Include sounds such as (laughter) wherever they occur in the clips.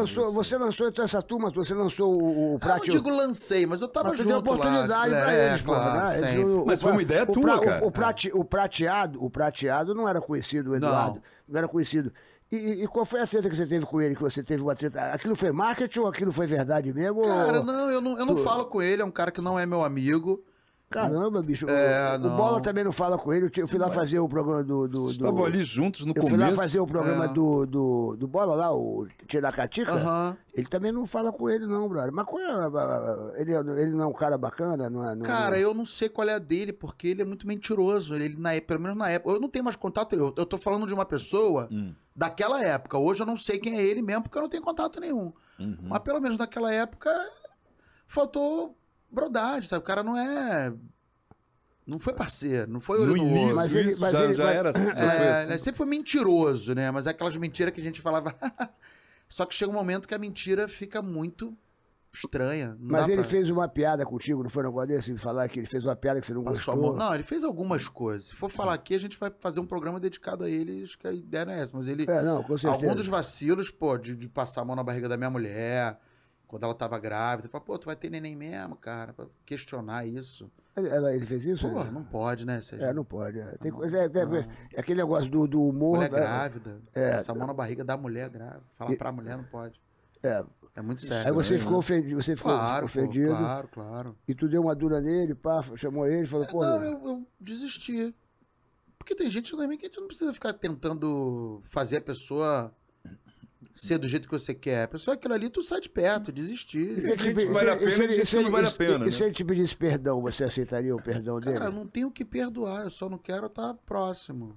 lançou, você lançou então essa turma, você lançou o, o Eu não digo lancei, mas eu tava mas junto deu oportunidade para pra é, eles, claro, porra, né? Eles, o, mas o, foi uma ideia tua, cara. O, prate, o, prateado, o prateado não era conhecido, o Eduardo. Não, não era conhecido. E, e, qual foi a treta que você teve com ele, que você teve uma treta? Aquilo foi marketing ou aquilo foi verdade mesmo? Cara, ou... não, eu não, eu não falo com ele, é um cara que não é meu amigo. Caramba, bicho. É, o, o Bola também não fala com ele. Eu fui lá fazer o programa do. do, do estavam ali juntos no eu começo. Eu fui lá fazer o programa é. do, do, do Bola lá, o Tiracatica. Uh -huh. Ele também não fala com ele, não, brother. Mas qual é. Ele, é, ele não é um cara bacana? Não é, não, cara, é? eu não sei qual é a dele, porque ele é muito mentiroso. Ele, na, pelo menos na época. Eu não tenho mais contato. Eu, eu tô falando de uma pessoa. Hum. Daquela época. Hoje eu não sei quem é ele mesmo, porque eu não tenho contato nenhum. Uhum. Mas pelo menos naquela época faltou brodade, sabe? O cara não é. Não foi parceiro, não foi olho no, no início, Mas ele, mas já, ele, já era assim, (clears throat) é, assim. Sempre foi mentiroso, né? Mas é aquelas mentiras que a gente falava. (laughs) Só que chega um momento que a mentira fica muito estranha. Mas ele pra... fez uma piada contigo, não foi um negócio desse? Falar que ele fez uma piada que você não Passou gostou? Não, ele fez algumas coisas. Se for falar aqui, a gente vai fazer um programa dedicado a ele, acho que a ideia não é essa. Mas ele... É, não, com certeza. Algum dos vacilos, pô, de, de passar a mão na barriga da minha mulher quando ela tava grávida, falou: pô, tu vai ter neném mesmo, cara, pra questionar isso. Ela, ele fez isso? Pô, não pode, né? Seja... É, não pode. É. Tem coisa, é, é, é, aquele negócio do, do humor. Mulher né? grávida. É, essa mão na barriga da mulher grávida. Falar e, pra mulher não pode. É. É muito sério. Aí você né? ficou ofendido. Você ficou claro, ofendido. claro, claro. E tu deu uma dura nele, pá, chamou ele falou, é, pô. Não, eu, eu desisti. Porque tem gente também que a gente não precisa ficar tentando fazer a pessoa ser do jeito que você quer. Pessoal, aquilo ali, tu sai de perto, desistir. Se ele vale a pena, vale a pena. E se né? ele te pedisse perdão, você aceitaria o perdão dele? Cara, não tenho o que perdoar, eu só não quero estar tá próximo.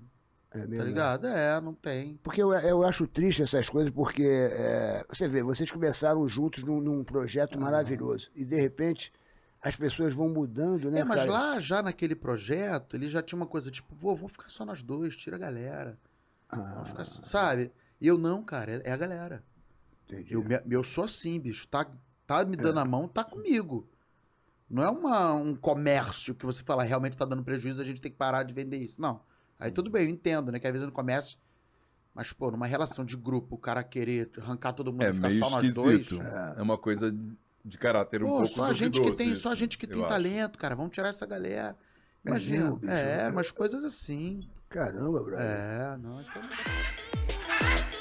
É mesmo, tá né? ligado? É, não tem. Porque eu, eu acho triste essas coisas, porque é, você vê, vocês começaram juntos num, num projeto ah. maravilhoso. E de repente as pessoas vão mudando, né? É, mas cara? lá já naquele projeto, ele já tinha uma coisa tipo, vou ficar só nós dois, tira a galera. Ah. Ficar, sabe? Eu não, cara, é, é a galera. Entendi. Eu, eu sou assim, bicho. Tá, tá me é. dando é. a mão, tá comigo. Não é uma, um comércio que você fala, realmente tá dando prejuízo, a gente tem que parar de vender isso. Não. Aí tudo bem, eu entendo, né? Que às vezes no comércio. Mas, pô, numa relação de grupo, o cara querer arrancar todo mundo é, e ficar só nós dois. É. é uma coisa de caráter pô, um pouco só a gente que tem isso, Só a gente que tem acho. talento, cara. Vamos tirar essa galera. Imagina. Imagina é, bicho, é, cara. umas coisas assim. Caramba, brother. É, não. Então...